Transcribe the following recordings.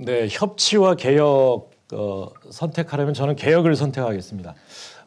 네, 협치와 개혁 어, 선택하려면 저는 개혁을 선택하겠습니다.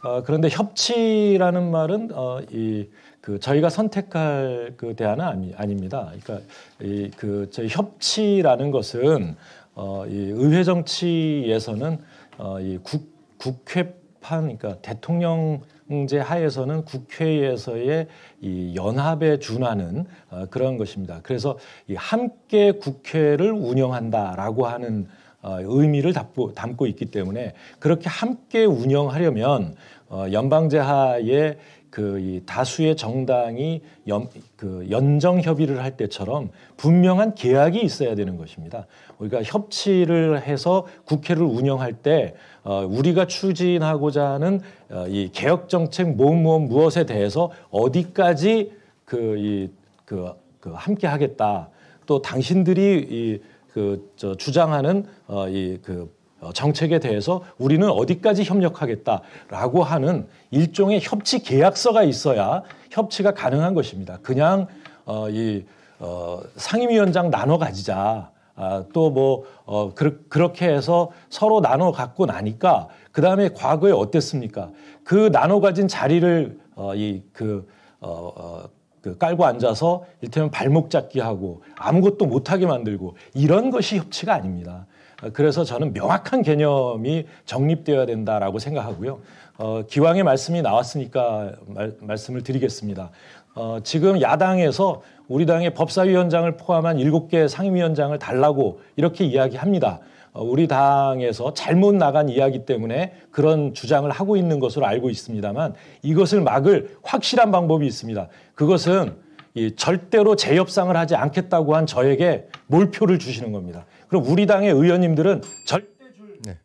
어, 그런데 협치라는 말은 어, 이, 그 저희가 선택할 그 대안은 아니, 아닙니다. 그러니까 이, 그 저희 협치라는 것은 어, 이 의회 정치에서는 어, 이 국, 국회 판 그러니까 대통령제 하에서는 국회에서의 이 연합에 준하는 어, 그런 것입니다. 그래서 이 함께 국회를 운영한다라고 하는 어, 의미를 담고, 담고 있기 때문에 그렇게 함께 운영하려면 어, 연방제 하에 그이 다수의 정당이 연, 그 연정 협의를 할 때처럼 분명한 계약이 있어야 되는 것입니다. 우리가 협치를 해서 국회를 운영할 때 어, 우리가 추진하고자 하는 어, 이 개혁 정책 뭐뭐 무엇에 대해서 어디까지 그 이 그 그, 그 함께 하겠다. 또 당신들이 이그 주장하는 어이그 어, 정책에 대해서 우리는 어디까지 협력하겠다라고 하는 일종의 협치 계약서가 있어야 협치가 가능한 것입니다. 그냥 어, 이 어, 상임위원장 나눠 가지자. 아, 또뭐 어, 그, 그렇게 해서 서로 나눠 갖고 나니까 그 다음에 과거에 어땠습니까? 그 나눠 가진 자리를 어, 이그 어, 어, 그 깔고 앉아서 일테면 발목 잡기 하고 아무것도 못하게 만들고 이런 것이 협치가 아닙니다. 그래서 저는 명확한 개념이 정립되어야 된다라고 생각하고요. 어, 기왕의 말씀이 나왔으니까 말, 말씀을 드리겠습니다. 어, 지금 야당에서 우리 당의 법사위원장을 포함한 7개 상임위원장을 달라고 이렇게 이야기합니다. 어, 우리 당에서 잘못 나간 이야기 때문에 그런 주장을 하고 있는 것으로 알고 있습니다만 이것을 막을 확실한 방법이 있습니다. 그것은 이 절대로 재협상을 하지 않겠다고 한 저에게 몰표를 주시는 겁니다. 그럼 우리 당의 의원님들은 절대 줄 네.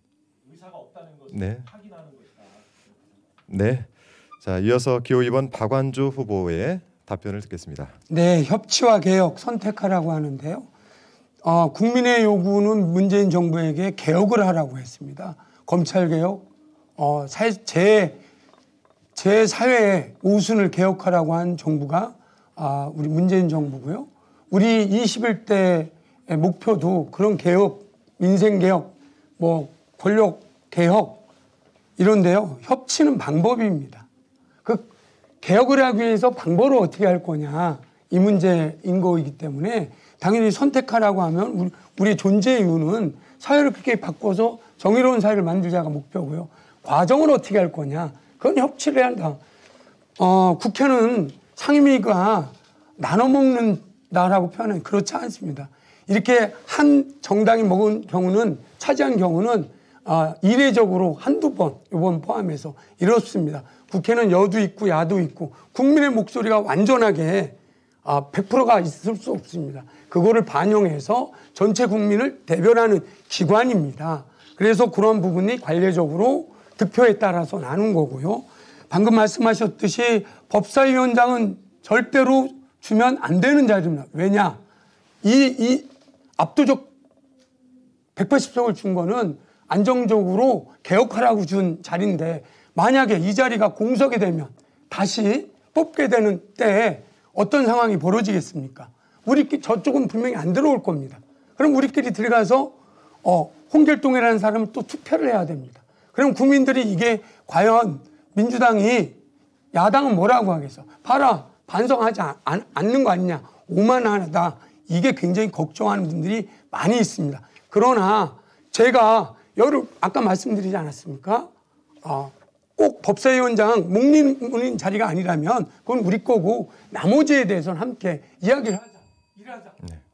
의사가 없다는 것을 네. 확인하는 것이다. 네. 자, 이어서 기호 2번 박완주 후보의 답변을 듣겠습니다. 네, 협치와 개혁 선택하라고 하는데요. 어, 국민의 요구는 문재인 정부에게 개혁을 하라고 했습니다. 검찰 개혁, 어, 사, 제, 제 사회의 우순을 개혁하라고 한 정부가 아, 우리 문재인 정부고요. 우리 21대 목표도 그런 개혁, 민생 개혁, 뭐 권력 개혁 이런데요. 협치는 방법입니다. 그 개혁을 하기 위해서 방법을 어떻게 할 거냐 이 문제인 거이기 때문에 당연히 선택하라고 하면 우리, 우리 존재 이유는 사회를 그렇게 바꿔서 정의로운 사회를 만들자가 목표고요. 과정을 어떻게 할 거냐 그건 협치를 해야 한다. 어, 국회는 상임위가 나눠먹는 나라고 표현해 그렇지 않습니다. 이렇게 한 정당이 먹은 경우는 차지한 경우는 아, 이례적으로 한두 번, 이번 포함해서 이렇습니다. 국회는 여도 있고 야도 있고 국민의 목소리가 완전하게 아, 100%가 있을 수 없습니다. 그거를 반영해서 전체 국민을 대변하는 기관입니다. 그래서 그런 부분이 관례적으로 득표에 따라서 나눈 거고요. 방금 말씀하셨듯이 법사위원장은 절대로 주면 안 되는 자리입니다. 왜냐? 이, 이 압도적 180석을 준 거는 안정적으로 개혁하라고 준 자리인데 만약에 이 자리가 공석이 되면 다시 뽑게 되는 때에 어떤 상황이 벌어지겠습니까? 우리끼리 저쪽은 분명히 안 들어올 겁니다. 그럼 우리끼리 들어가서 어, 홍길동이라는 사람을 또 투표를 해야 됩니다. 그럼 국민들이 이게 과연 민주당이 야당은 뭐라고 하겠어? 봐라 반성하지 않, 않는 거 아니냐? 오만하다. 이게 굉장히 걱정하는 분들이 많이 있습니다. 그러나 제가 여러 아까 말씀드리지 않았습니까? 어, 꼭 법사위원장 목리문인 자리가 아니라면 그건 우리 거고 나머지에 대해서는 함께 이야기를 하자. 일하자. 네.